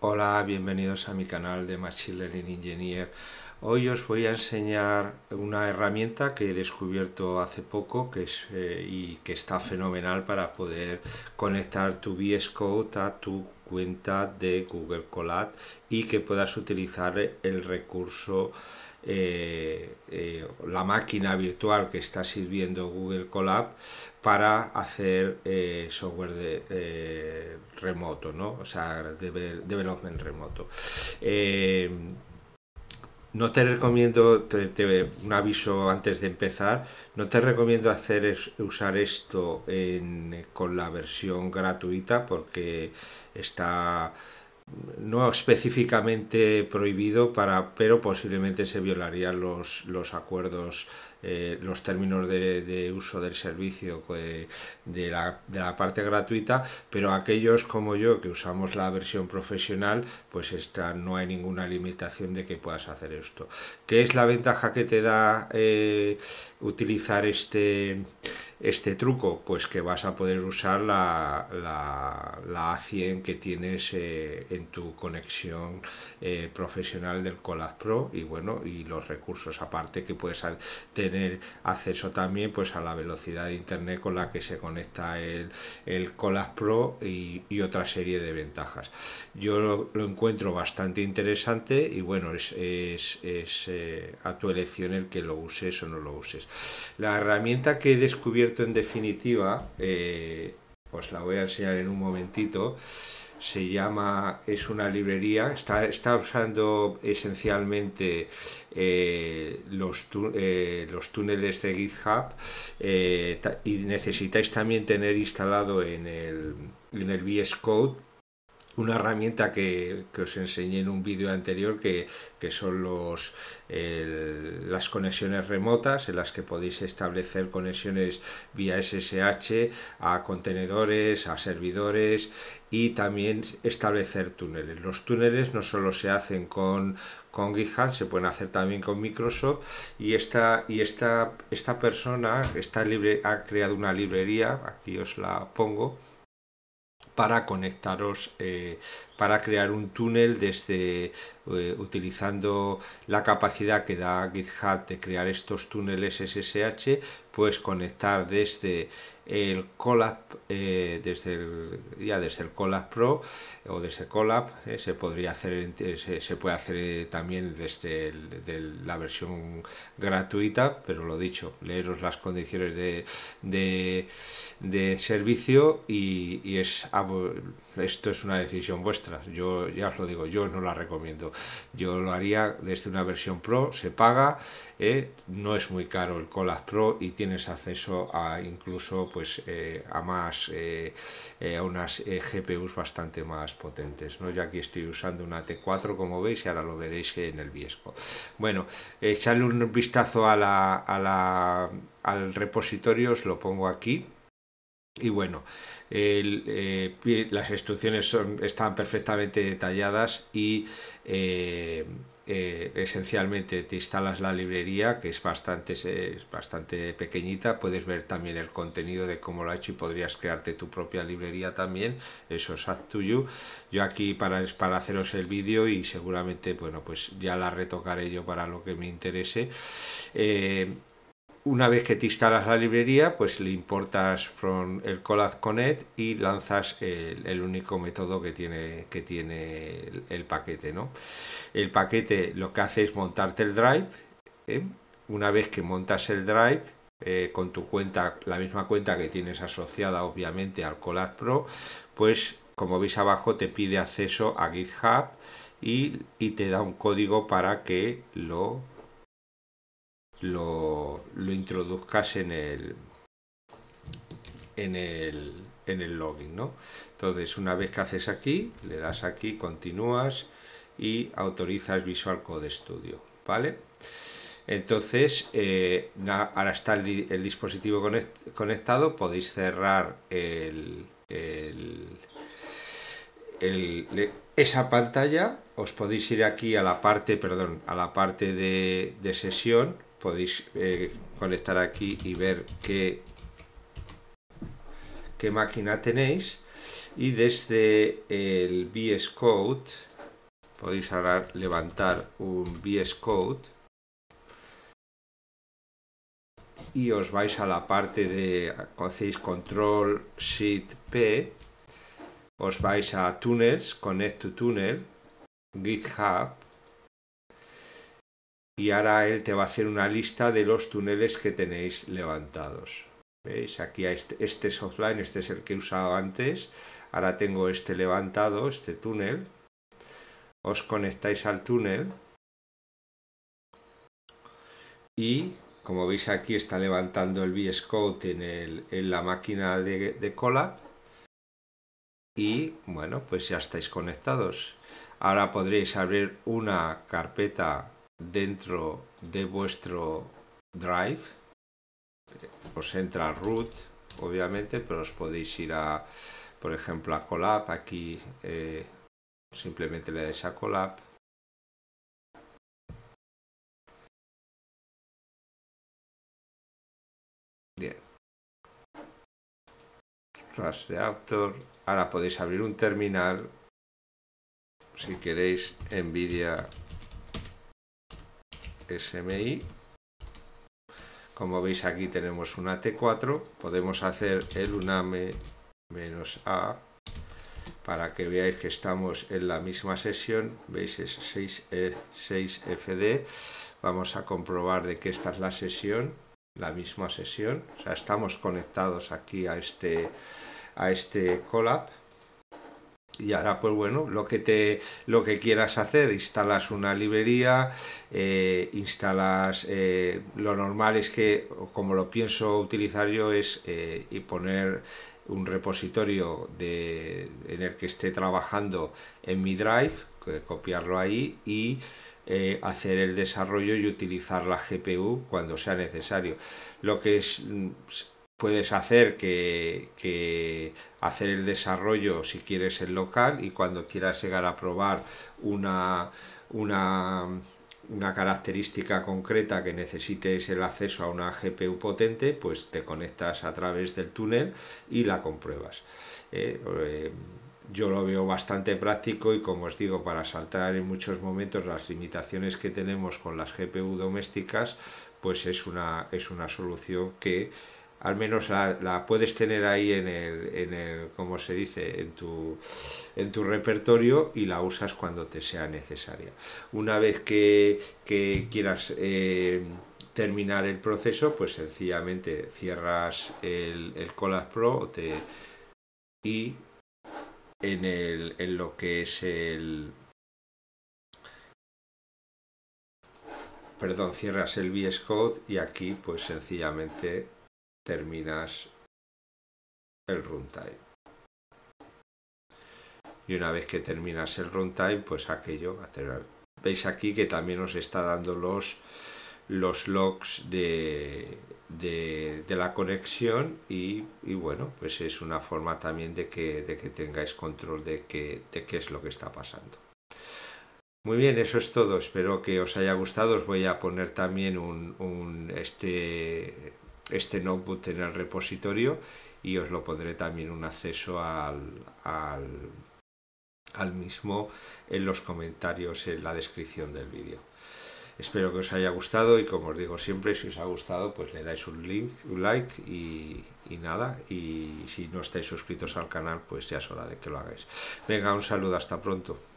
Hola, bienvenidos a mi canal de Machine Learning Engineer. Hoy os voy a enseñar una herramienta que he descubierto hace poco que es, eh, y que está fenomenal para poder conectar tu VS Code a tu cuenta de Google Colab y que puedas utilizar el recurso eh, eh, la máquina virtual que está sirviendo Google Colab para hacer eh, software de, remoto, ¿no? o sea, de, development remoto. no te recomiendo, un aviso antes de empezar, no te recomiendo hacer usar esto con la versión gratuita porque está no específicamente prohibido para, pero posiblemente se violarían los, los acuerdos, eh, los términos de, uso del servicio eh, de, la, de, la, parte gratuita, pero aquellos como yo que usamos la versión profesional, pues está, no hay ninguna limitación de que puedas hacer esto. ¿Qué es la ventaja que te da eh, utilizar este este truco? Pues que vas a poder usar la, A100 que tienes eh, en tu conexión eh, profesional del Colab Pro y bueno, y los recursos aparte que puedes tener acceso también pues a la velocidad de internet con la que se conecta el, el Pro y, otra serie de ventajas. Yo lo, encuentro bastante interesante y bueno, es, eh, a tu elección el que lo uses o no lo uses. La herramienta que he descubierto en definitiva, eh, os la voy a enseñar en un momentito, se llama, es una librería, está, está usando esencialmente eh, los, eh, los, túneles de GitHub eh, y necesitáis también tener instalado en el, en el VS Code una herramienta que, os enseñé en un vídeo anterior que, son los, las conexiones remotas en las que podéis establecer conexiones vía SSH a contenedores, a servidores y también establecer túneles. Los túneles no solo se hacen con, con GitHub, se pueden hacer también con Microsoft y esta, y esta, esta persona libre, ha creado una librería, aquí os la pongo, para conectaros, eh, para crear un túnel desde, eh, utilizando la capacidad que da GitHub de crear estos túneles SSH, puedes conectar desde el Colab, eh, desde el, ya desde el Colab Pro o desde Colab, eh, se podría hacer, se, puede hacer también desde la versión gratuita, pero lo dicho, leeros las condiciones de, de, servicio y, y, es esto es una decisión vuestra. Yo ya os lo digo, yo no la recomiendo. Yo lo haría desde una versión Pro, se paga, ¿eh? no es muy caro el colab Pro y tienes acceso a incluso pues eh, a más eh, a unas GPUs bastante más potentes. ¿no? Yo aquí estoy usando una T4 como veis y ahora lo veréis en el Viesco. Bueno, echarle un vistazo al repositorio, os lo pongo aquí. Y bueno, eh, las instrucciones son, están perfectamente detalladas y eh, eh, esencialmente te instalas la librería, que es bastante, es bastante pequeñita, puedes ver también el contenido de cómo lo ha hecho y podrías crearte tu propia librería también, eso es up to you. Yo aquí para, para haceros el vídeo y seguramente, bueno, pues ya la retocaré yo para lo que me interese una vez que te instalas la librería, pues le importas from el Collab Connect y lanzas el, único método que tiene, que tiene el, paquete. ¿no? El paquete lo que hace es montarte el drive. ¿eh? Una vez que montas el drive, eh, con tu cuenta, la misma cuenta que tienes asociada obviamente al Collab Pro, pues como veis abajo te pide acceso a GitHub y, y te da un código para que lo lo, introduzcas en el, en el, login, Entonces, una vez que haces aquí, le das aquí, continúas y autorizas Visual Code Studio, ¿vale? Entonces, eh, ahora está el, dispositivo conectado, podéis cerrar esa pantalla, os podéis ir aquí a la parte, perdón, a la parte de sesión, podéis eh, conectar aquí y ver qué, qué máquina tenéis y desde el VS Code podéis ahora levantar un VS Code y os vais a la parte de hacéis control shift p os vais a tunnels connect to tunnel github y ahora él te va a hacer una lista de los túneles que tenéis levantados. ¿Veis? Aquí este, este es offline, este es el que he usado antes. Ahora tengo este levantado, este túnel. Os conectáis al túnel. Y como veis aquí está levantando el VS Code en, el, en la máquina de, cola Y bueno, pues ya estáis conectados. Ahora podréis abrir una carpeta dentro de vuestro drive. Os entra root, obviamente, pero os podéis ir a, por ejemplo, a Colab. Aquí eh, simplemente le dais a Colab. Bien. ras de actor Ahora podéis abrir un terminal si queréis NVIDIA SMI. Como veis aquí tenemos una T4, podemos hacer el UNAME menos A para que veáis que estamos en la misma sesión, veis es 6, e, fd vamos a comprobar de que esta es la sesión, la misma sesión, o sea, estamos conectados aquí a este, a este y ahora pues bueno lo que te lo que quieras hacer instalas una librería eh, instalas eh, lo normal es que como lo pienso utilizar yo es eh, poner un repositorio de, en el que esté trabajando en mi drive copiarlo ahí y hacer el desarrollo y utilizar la GPU cuando sea necesario. Lo que es, mm, puedes hacer que, hacer el desarrollo si quieres el local y cuando quieras llegar a probar una, una, característica concreta que necesites el acceso a una GPU potente, pues te conectas a través del túnel y la compruebas. Eh, eh, yo lo veo bastante práctico y como os digo, para saltar en muchos momentos las limitaciones que tenemos con las GPU domésticas, pues es una, es una solución que al menos la, puedes tener ahí en el, en el, como se dice, en tu, en tu repertorio y la usas cuando te sea necesaria. Una vez que, quieras eh, terminar el proceso, pues sencillamente cierras el, el Colab Pro te, y en, el, en lo que es el... Perdón, cierras el VS Code y aquí pues sencillamente terminas el runtime. Y una vez que terminas el runtime, pues aquello, veis aquí que también os está dando los, los logs de, de, la conexión y, bueno, pues es una forma también de que, de que tengáis control de, que, de qué es lo que está pasando. Muy bien, eso es todo. Espero que os haya gustado. Os voy a poner también un, un este este notebook en el repositorio y os lo pondré también un acceso al, al, mismo en los comentarios en la descripción del vídeo. Espero que os haya gustado y como os digo siempre, si os ha gustado, pues le dais un link, un like y, y nada. Y si no estáis suscritos al canal, pues ya es hora de que lo hagáis. Venga, un saludo, hasta pronto.